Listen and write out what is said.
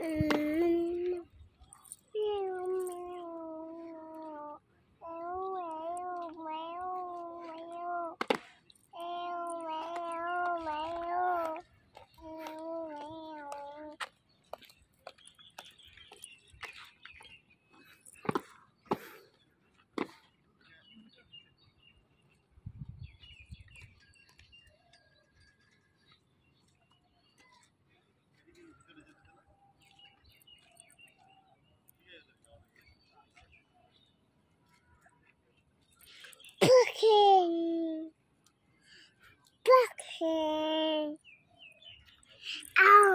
Mm. Okay. Ow. Oh,